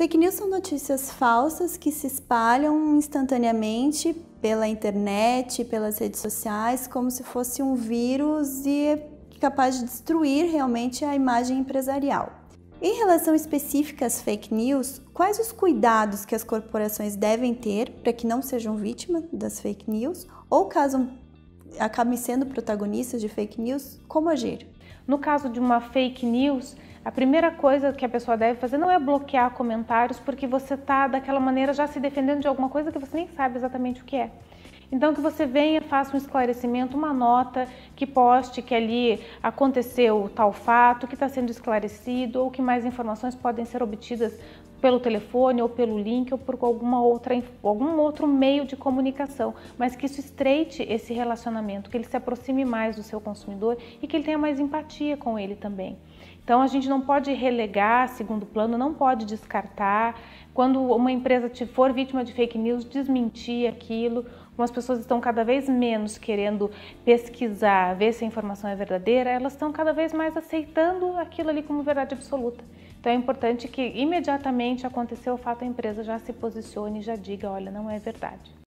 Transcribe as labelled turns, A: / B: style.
A: Fake news são notícias falsas que se espalham instantaneamente pela internet, pelas redes sociais, como se fosse um vírus e é capaz de destruir realmente a imagem empresarial. Em relação específica às fake news, quais os cuidados que as corporações devem ter para que não sejam vítimas das fake news ou caso acabem sendo protagonistas de fake news, como agir?
B: No caso de uma fake news, a primeira coisa que a pessoa deve fazer não é bloquear comentários porque você está daquela maneira já se defendendo de alguma coisa que você nem sabe exatamente o que é. Então que você venha, faça um esclarecimento, uma nota, que poste que ali aconteceu tal fato, que está sendo esclarecido ou que mais informações podem ser obtidas pelo telefone ou pelo link ou por alguma outra, algum outro meio de comunicação, mas que isso estreite esse relacionamento, que ele se aproxime mais do seu consumidor e que ele tenha mais empatia com ele também. Então a gente não pode relegar segundo plano, não pode descartar. Quando uma empresa for vítima de fake news, desmentir aquilo. Como pessoas estão cada vez menos querendo pesquisar, ver se a informação é verdadeira, elas estão cada vez mais aceitando aquilo ali como verdade absoluta. Então é importante que imediatamente aconteceu o fato a empresa já se posicione e já diga, olha, não é verdade.